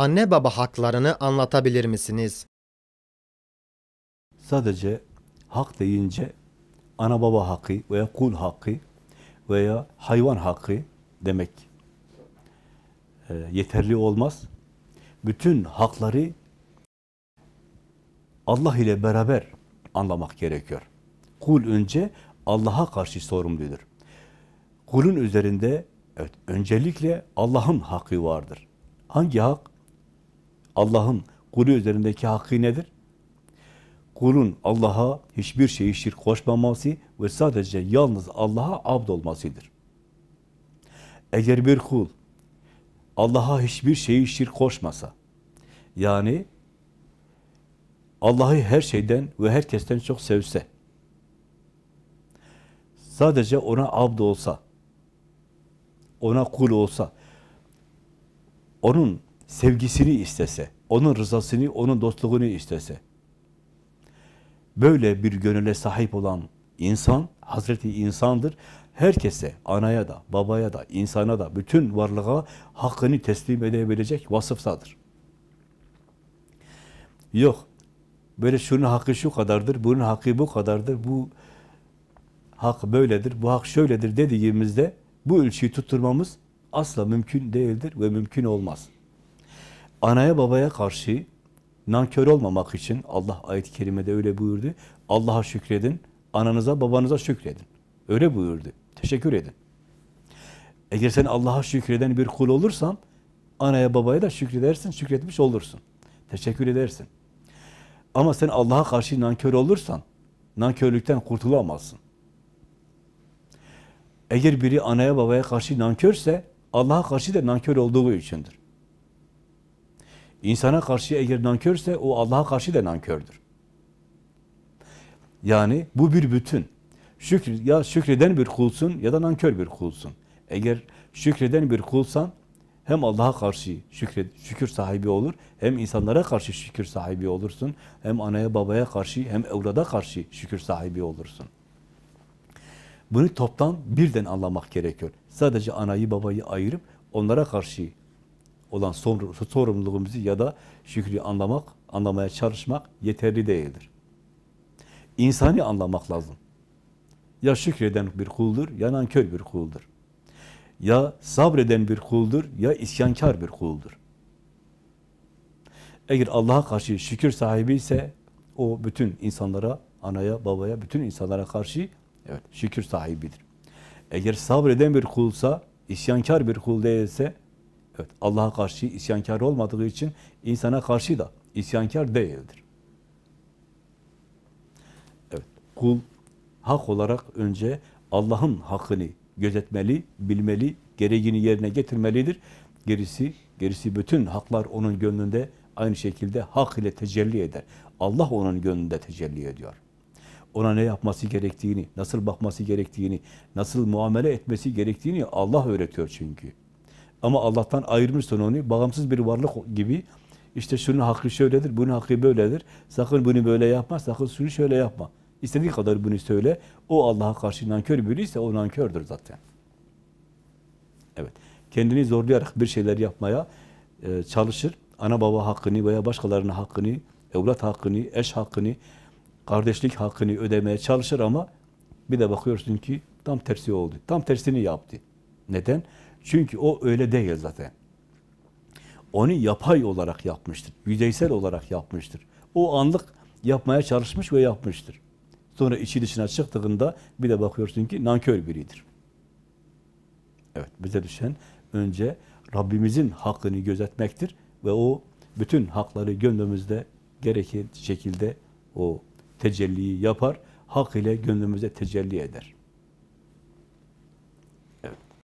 anne baba haklarını anlatabilir misiniz? Sadece hak deyince ana baba hakkı veya kul hakkı veya hayvan hakkı demek e, yeterli olmaz. Bütün hakları Allah ile beraber anlamak gerekiyor. Kul önce Allah'a karşı sorumludur. Kulun üzerinde evet, öncelikle Allah'ın hakkı vardır. Hangi hak? Allah'ın kulu üzerindeki hakkı nedir? Kulun Allah'a hiçbir şeyi şirk koşmaması ve sadece yalnız Allah'a abd olmasıdır. Eğer bir kul Allah'a hiçbir şeyi şirk koşmasa, yani Allah'ı her şeyden ve herkesten çok sevse, sadece ona abd olsa, ona kul olsa, onun sevgisini istese, onun rızasını, onun dostluğunu istese, böyle bir gönüle sahip olan insan, Hazreti insandır. Herkese, anaya da, babaya da, insana da, bütün varlığa hakkını teslim edebilecek vasıfsadır. Yok, böyle şunun hakkı şu kadardır, bunun hakkı bu kadardır, bu hak böyledir, bu hak şöyledir dediğimizde bu ölçüyü tutturmamız asla mümkün değildir ve mümkün olmaz. Anaya babaya karşı nankör olmamak için Allah ayet-i kerimede öyle buyurdu. Allah'a şükredin, ananıza babanıza şükredin. Öyle buyurdu. Teşekkür edin. Eğer sen Allah'a şükreden bir kul olursan, anaya babaya da şükredersin, şükretmiş olursun. Teşekkür edersin. Ama sen Allah'a karşı nankör olursan, nankörlükten kurtulamazsın. Eğer biri anaya babaya karşı nankörse, Allah'a karşı da nankör olduğu içindir. İnsana karşı eğer nankörse o Allah'a karşı da nankördür. Yani bu bir bütün. Şükür, ya şükreden bir kulsun ya da nankör bir kulsun. Eğer şükreden bir kulsan hem Allah'a karşı şükür, şükür sahibi olur, hem insanlara karşı şükür sahibi olursun, hem anaya babaya karşı hem evlada karşı şükür sahibi olursun. Bunu toptan birden anlamak gerekiyor. Sadece anayı babayı ayırıp onlara karşı olan sorumluluğumuzu ya da şükrü anlamak, anlamaya çalışmak yeterli değildir. İnsani anlamak lazım. Ya şükreden bir kuldur, ya nankör bir kuldur. Ya sabreden bir kuldur, ya isyankar bir kuldur. Eğer Allah'a karşı şükür sahibi ise o bütün insanlara, anaya, babaya, bütün insanlara karşı evet şükür sahibidir. Eğer sabreden bir kulsa, isyankar bir kul değilse Evet, Allah'a karşı isyankar olmadığı için insana karşı da isyankar değildir. Evet, kul hak olarak önce Allah'ın hakkını gözetmeli, bilmeli, gereğini yerine getirmelidir. Gerisi, gerisi bütün haklar onun gönlünde aynı şekilde hak ile tecelli eder. Allah onun gönlünde tecelli ediyor. Ona ne yapması gerektiğini, nasıl bakması gerektiğini, nasıl muamele etmesi gerektiğini Allah öğretiyor çünkü. Ama Allah'tan ayırmışsın onu, bağımsız bir varlık gibi. İşte şunun hakkı şöyledir, bunun hakkı böyledir. Sakın bunu böyle yapma, sakın şunu şöyle yapma. İstediği kadar bunu söyle. O Allah'a karşı nankör biriyse o nankördür zaten. Evet. Kendini zorlayarak bir şeyler yapmaya e, çalışır. Ana baba hakkını veya başkalarının hakkını, evlat hakkını, eş hakkını, kardeşlik hakkını ödemeye çalışır ama bir de bakıyorsun ki tam tersi oldu. Tam tersini yaptı. Neden? Çünkü o öyle değil zaten. Onu yapay olarak yapmıştır. Yüzeysel olarak yapmıştır. O anlık yapmaya çalışmış ve yapmıştır. Sonra içi dışına çıktığında bir de bakıyorsun ki nankör biridir. Evet, bize düşen önce Rabbimizin hakkını gözetmektir ve o bütün hakları gönlümüzde gerekir şekilde o tecelliyi yapar, hak ile gönlümüze tecelli eder.